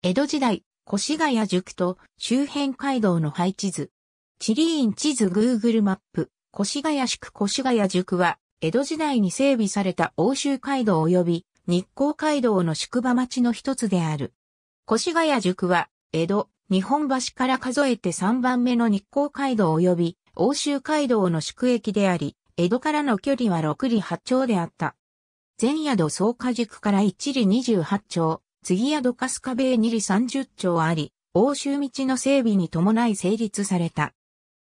江戸時代、越谷塾と周辺街道の配置図。地理院地図 Google マップ、越谷宿越谷塾は、江戸時代に整備された欧州街道及び日光街道の宿場町の一つである。越谷塾は、江戸、日本橋から数えて3番目の日光街道及び欧州街道の宿駅であり、江戸からの距離は6里8丁であった。前宿草加塾から1里28丁、次やドカスカ米2里30丁あり、欧州道の整備に伴い成立された。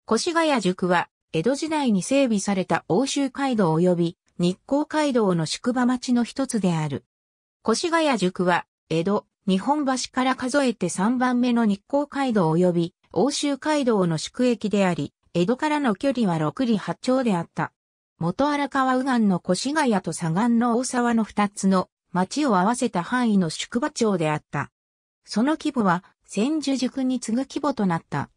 越谷宿は、江戸時代に整備された欧州街道及び日光街道の宿場町の一つである。越谷宿は、江戸、日本橋から数えて3番目の日光街道及び欧州街道の宿駅であり、江戸からの距離は6里8丁であった。元荒川右岸の越谷と左岸の大沢の2つの町を合わせた範囲の宿場町であった。その規模は千住塾に次ぐ規模となった。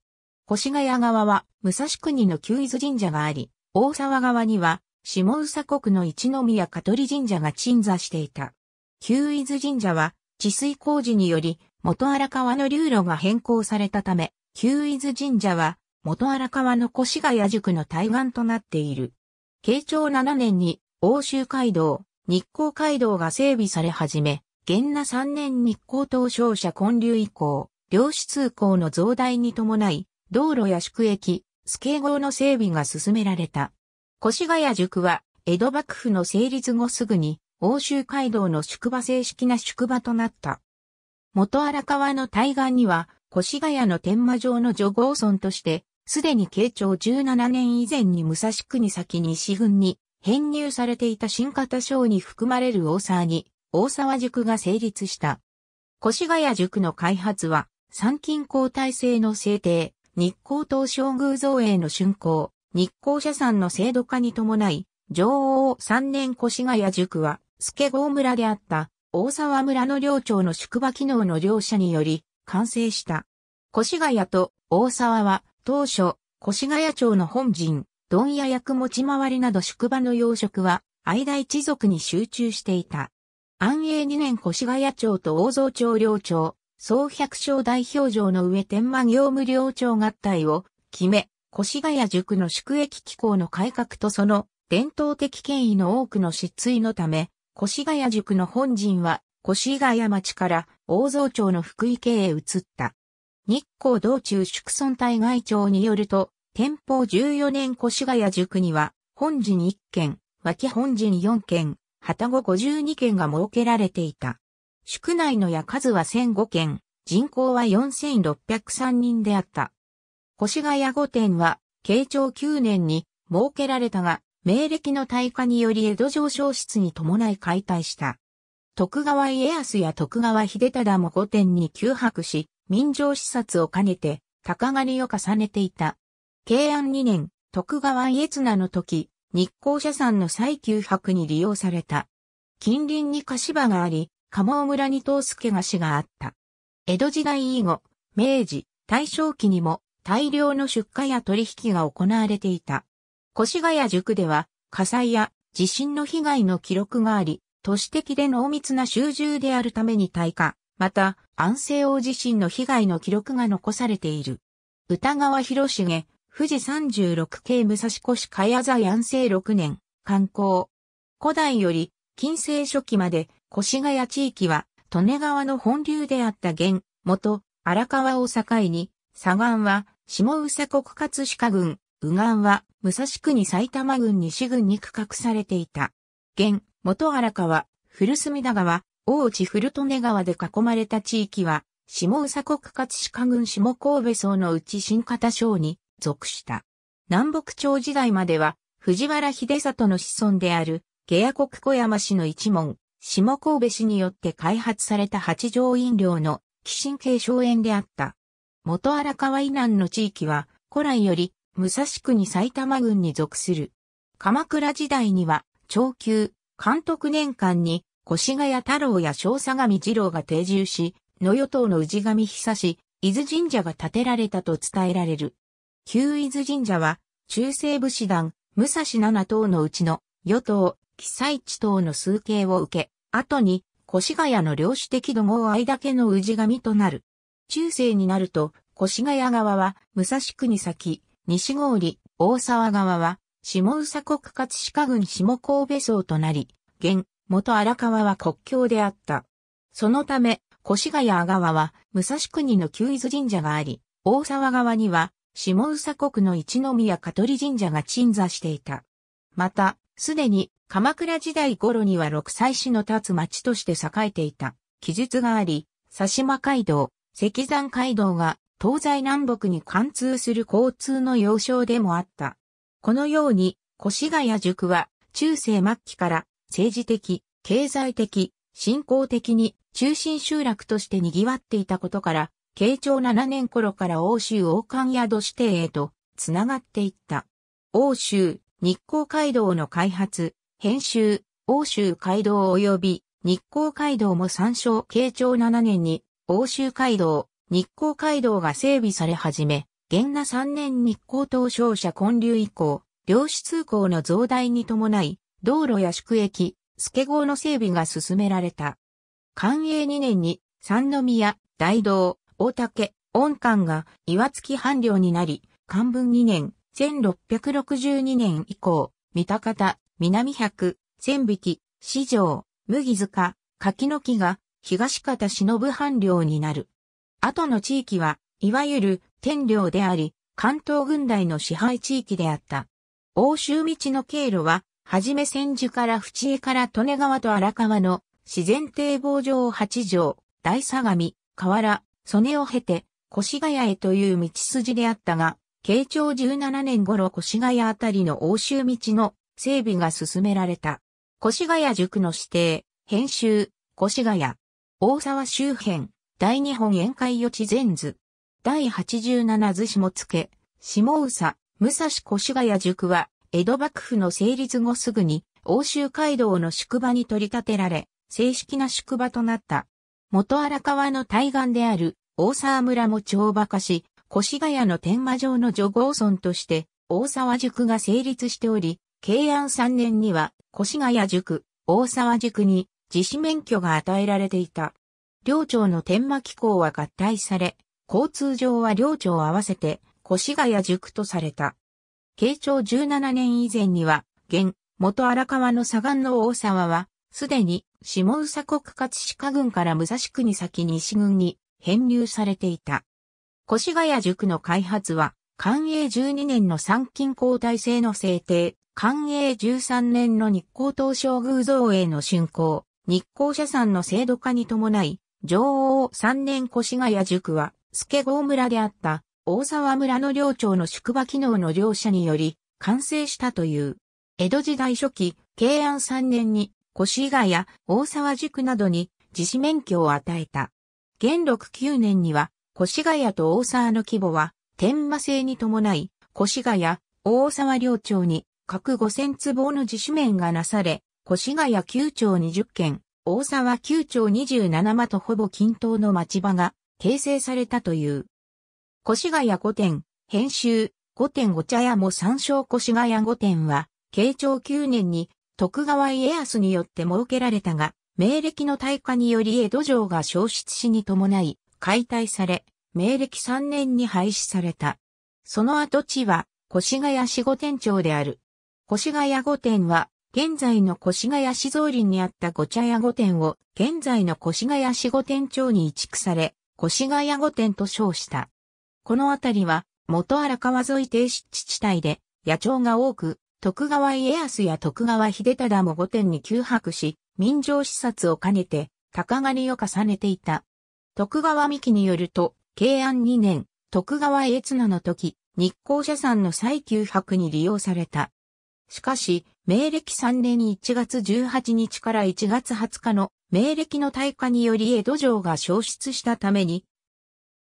越谷側は武蔵国の旧伊豆神社があり、大沢側には下宇佐国の一宮香取神社が鎮座していた。旧伊豆神社は治水工事により元荒川の流路が変更されたため、旧伊豆神社は元荒川の越谷塾の対岸となっている。慶長7年に欧州街道、日光街道が整備され始め、元那3年日光東照社建立以降、漁師通行の増大に伴い、道路や宿駅、スケー号の整備が進められた。越谷宿は、江戸幕府の成立後すぐに、欧州街道の宿場正式な宿場となった。元荒川の対岸には、越谷の天魔城の女豪村として、すでに慶長17年以前に武蔵国先西軍に編入されていた新型賞に含まれる大沢に、大沢塾が成立した。越谷塾の開発は、参勤交代制の制定、日光東照宮造営の竣工、日光社産の制度化に伴い、上王3年越谷塾は、助郷村であった大沢村の領長の宿場機能の両者により完成した。越谷と大沢は当初、越谷町の本陣、丼や役持ち回りなど宿場の養殖は、愛大一族に集中していた。安永2年越谷町と大蔵町領町、総百姓代表場の上天満業務領町合体を決め、越谷塾の宿役機構の改革とその伝統的権威の多くの失墜のため、越谷塾の本陣は越谷町から大蔵町の福井家へ移った。日光道中宿村大外町によると、天保14年越谷塾には、本陣1軒、脇本陣4軒、旗子52軒が設けられていた。宿内の屋数は1005軒、人口は4603人であった。越谷御殿は、慶長9年に設けられたが、明暦の大火により江戸上昇室に伴い解体した。徳川家康や徳川秀忠も御殿に休泊し、民情視察を兼ねて、鷹狩りを重ねていた。慶安2年、徳川家綱の時、日光社山の再旧泊に利用された。近隣に柏があり、鴨尾村に東助菓子があった。江戸時代以後、明治、大正期にも大量の出荷や取引が行われていた。越谷塾では火災や地震の被害の記録があり、都市的で濃密な集中であるために退火、また安政王地震の被害の記録が残されている。歌川広重、富士三十六系武蔵越市茅座安政六年、観光。古代より近世初期まで越谷地域は利根川の本流であった現、元、荒川を境に、左岸は下宇佐国葛飾郡、右岸は武蔵国埼玉郡西郡に区画されていた。現、元荒川、古隅田川、大内古利根川で囲まれた地域は、下宇佐国葛飾郡下神戸荘のうち新方省に属した。南北朝時代までは、藤原秀里の子孫である、下野国小山氏の一門、下神戸氏によって開発された八条飲料の、寄神系荘園であった。元荒川以南の地域は、古来より、武蔵国埼玉郡に属する。鎌倉時代には、長久、監督年間に、越谷太郎や小相上二郎が定住し、野与党の氏神久し、伊豆神社が建てられたと伝えられる。旧伊豆神社は、中西部師団、武蔵七党のうちの、与党、記西地等の数形を受け、後に、越谷の領主的土合合だけの氏神となる。中世になると、越谷側は、武蔵国先、西郡、大沢側は、下宇佐国葛鹿郡下神戸層となり、現、元荒川は国境であった。そのため、越谷側は、武蔵国の旧伊豆神社があり、大沢側には、下宇佐国の一宮香取神社が鎮座していた。また、すでに鎌倉時代頃には六歳市の立つ町として栄えていた記述があり、佐島街道、石山街道が東西南北に貫通する交通の要衝でもあった。このように、越谷塾は中世末期から政治的、経済的、信仰的に中心集落として賑わっていたことから、慶長7年頃から欧州王冠宿指定へと繋がっていった。欧州、日光街道の開発、編集、欧州街道及び日光街道も参照慶長7年に欧州街道、日光街道が整備され始め、元那3年日光東商社混流以降、漁師通行の増大に伴い、道路や宿駅、助号の整備が進められた。寛永2年に、三宮、大道、大竹、恩官が岩月藩領になり、漢文2年、1662年以降、三鷹田、南百、千匹、四条、麦塚、柿の木が東方忍藩領になる。後の地域は、いわゆる天領であり、関東軍大の支配地域であった。欧州道の経路は、はじめ千住から淵江から利根川と荒川の自然堤防上八条、大相模、河原、曽根を経て、越谷へという道筋であったが、慶長17年頃越谷あたりの欧州道の整備が進められた。越谷塾の指定、編集、越谷、大沢周辺、大日本宴会予知全図、第87図下付、下宇武蔵越谷塾は、江戸幕府の成立後すぐに、欧州街道の宿場に取り立てられ、正式な宿場となった。元荒川の対岸である大沢村も超馬化し、越谷の天魔城の女豪村として、大沢塾が成立しており、慶安3年には、越谷塾、大沢塾に、自主免許が与えられていた。両町の天魔機構は合体され、交通上は両町合わせて、越谷塾とされた。慶長17年以前には、現、元荒川の左岸の大沢は、すでに、下宇佐国勝鹿軍から武蔵国先西軍に、編入されていた。越谷塾の開発は、寛永12年の参勤交代制の制定、寛永13年の日光東照宮造営の竣工、日光社産の制度化に伴い、上王3年越谷塾は、助郷村であった大沢村の領長の宿場機能の両者により、完成したという。江戸時代初期、慶安3年に、越谷、大沢塾などに自治免許を与えた。元禄9年には、越谷と大沢の規模は、天馬制に伴い、越谷、大沢領町に、各5000坪の自主面がなされ、越谷9町20件、大沢9町27間とほぼ均等の町場が形成されたという。越谷5店、編集、5店お茶屋も参照越谷5店は、慶長9年に徳川家康によって設けられたが、明暦の大火により江戸城が消失しに伴い、解体され、明暦3年に廃止された。その跡地は、越谷市御殿町である。越谷御殿は、現在の越谷市造林にあった御茶屋御殿を、現在の越谷市御殿町に移築され、越谷御殿と称した。この辺りは、元荒川沿い低湿地帯で、野鳥が多く、徳川家康や徳川秀忠も御殿に休泊し、民情視察を兼ねて、高狩りを重ねていた。徳川三木によると、慶安2年、徳川悦綱の時、日光社産の再旧泊に利用された。しかし、明暦3年1月18日から1月20日の明暦の大火により江戸城が消失したために、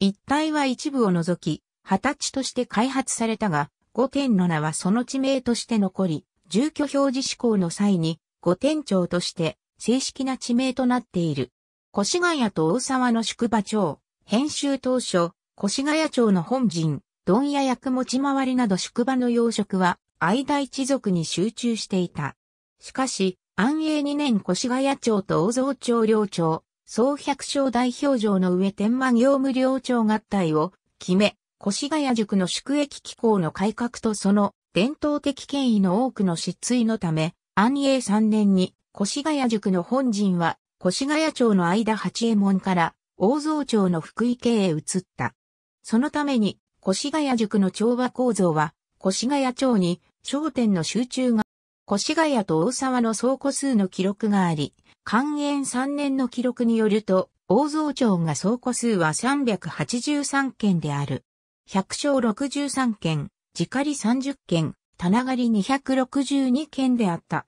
一帯は一部を除き、二十歳として開発されたが、御殿の名はその地名として残り、住居表示施行の際に、御殿町として正式な地名となっている。越谷と大沢の宿場町、編集当初、越谷町の本陣、問屋役持ち回りなど宿場の養殖は、愛大一族に集中していた。しかし、安永2年越谷町と大蔵町領町、総百姓代表上の上天満業務領長合体を決め、越谷塾の宿益機構の改革とその伝統的権威の多くの失墜のため、安永3年に越谷塾の本陣は、越谷町の間八右衛門から、大蔵町の福井家へ移った。そのために、越谷塾の調和構造は、越谷町に商店の集中が、越谷と大沢の総庫数の記録があり、寛延3年の記録によると、大蔵町が総庫数は383件である。百姓63件、自家り30件、棚狩り262件であった。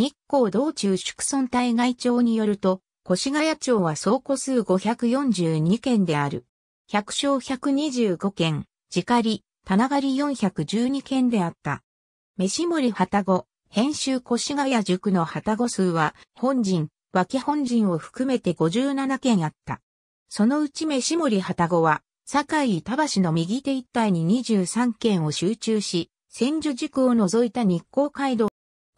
日光道中宿村対外庁によると、越谷町は倉庫数542件である。百姓125件、自狩り、棚狩り412件であった。飯森旗子、編集越谷塾の旗子数は、本人、脇本人を含めて57件あった。そのうち飯森旗子は、堺板橋の右手一帯に23件を集中し、千住塾を除いた日光街道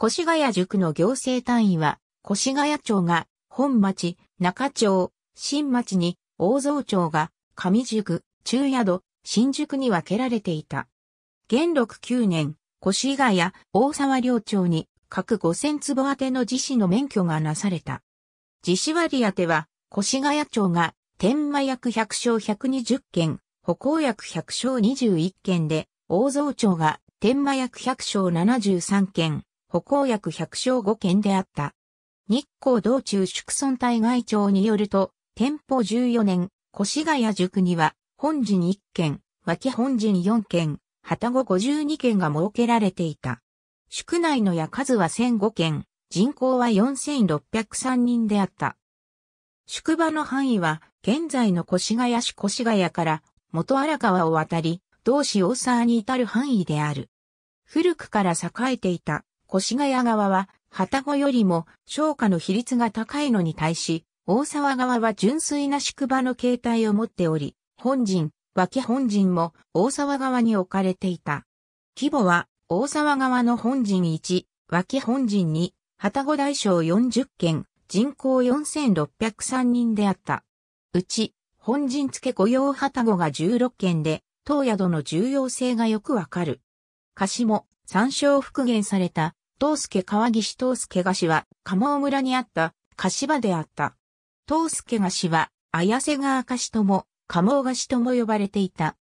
越谷塾の行政単位は、越谷町が本町、中町、新町に、大蔵町が上宿、中宿、新宿に分けられていた。元禄9年、越谷、大沢領町に、各5000坪宛ての自治の免許がなされた。自治割宛は、越谷町が、天満役百姓120件、歩行役百姓21件で、大蔵町が天満役百姓73件、歩行約百姓五軒であった。日光道中宿村大外町によると、天保14年、越谷塾には、本陣1軒、脇本陣4軒、旗五52軒が設けられていた。宿内の屋数は1005人口は4603人であった。宿場の範囲は、現在の越谷市越谷から元荒川を渡り、同市大沢に至る範囲である。古くから栄えていた越谷側は、旗子よりも商家の比率が高いのに対し、大沢側は純粋な宿場の形態を持っており、本陣、脇本陣も大沢側に置かれていた。規模は大沢側の本陣1、脇本陣2、旗子大小40件、人口4603人であった。うち、本陣付御用旗子が16件で、当宿の重要性がよくわかる。貸しも参照復元された東助川岸東助賀氏は、鴨尾村にあった、柏であった。東助賀氏は、綾瀬川賀氏とも、鴨尾賀氏とも呼ばれていた。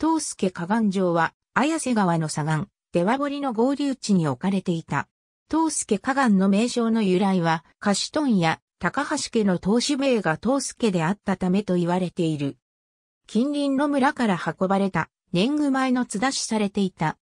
東助河岸城は、綾瀬川の左岸、出羽堀の合流地に置かれていた。東助河岸の名称の由来は、菓子トンや高橋家の投資名が東助であったためと言われている。近隣の村から運ばれた、年貢米の津出しされていた。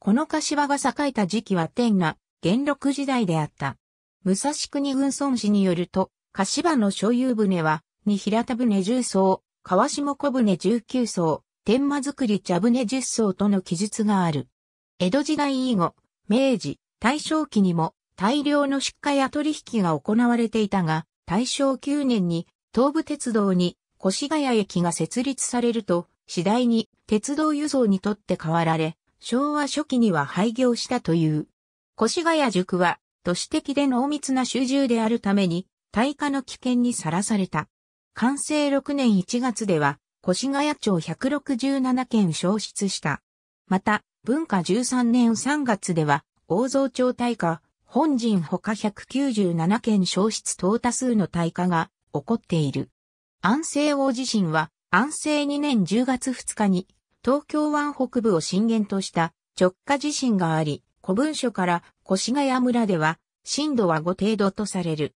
この柏が栄えた時期は天が元禄時代であった。武蔵国軍村氏によると、柏の所有船は、に平田船10艘、川下小船19艘、天満造り茶船10艘との記述がある。江戸時代以後、明治、大正期にも大量の出荷や取引が行われていたが、大正9年に東武鉄道に越谷駅が設立されると、次第に鉄道輸送にとって変わられ、昭和初期には廃業したという。越谷塾は、都市的で濃密な集中であるために、耐火の危険にさらされた。完成6年1月では、越谷町167件消失した。また、文化13年3月では、大蔵町大火、本陣他197件消失等多数の大火が起こっている。安政王地震は、安政2年10月2日に、東京湾北部を震源とした直下地震があり、古文書から越谷村では震度は5程度とされる。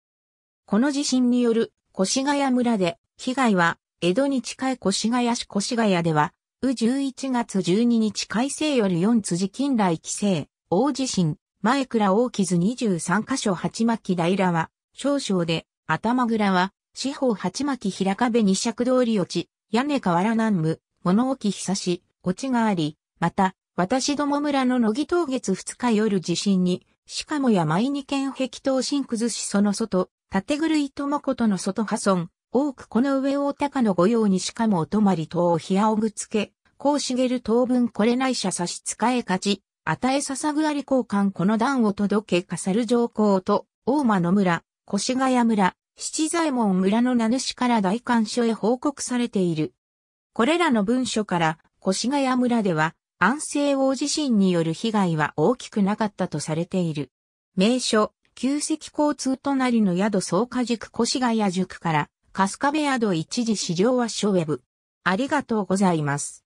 この地震による越谷村で被害は江戸に近い越谷市越谷では、う11月12日改正より4辻近来規制、大地震、前倉大傷23箇所八巻平は、少々で、頭倉は、四方八巻平壁二尺通り落ち、屋根瓦南無、物置久し、落ちがあり、また、私ども村の乃木当月2日夜地震に、しかもや毎二県壁等新崩しその外、縦狂いともことの外破損、多くこの上大高の御用にしかもお泊まり等を冷やおぐつけ、こう茂る当分これない者差し使え勝ち、与えささぐあり交換この段を届けさる上皇と、大間の村、越谷村、七左衛門村の名主から大官所へ報告されている。これらの文書から、越谷村では、安政王自身による被害は大きくなかったとされている。名所、旧跡交通隣の宿草加塾越谷塾から、春日部宿一時市場はショウェブ。ありがとうございます。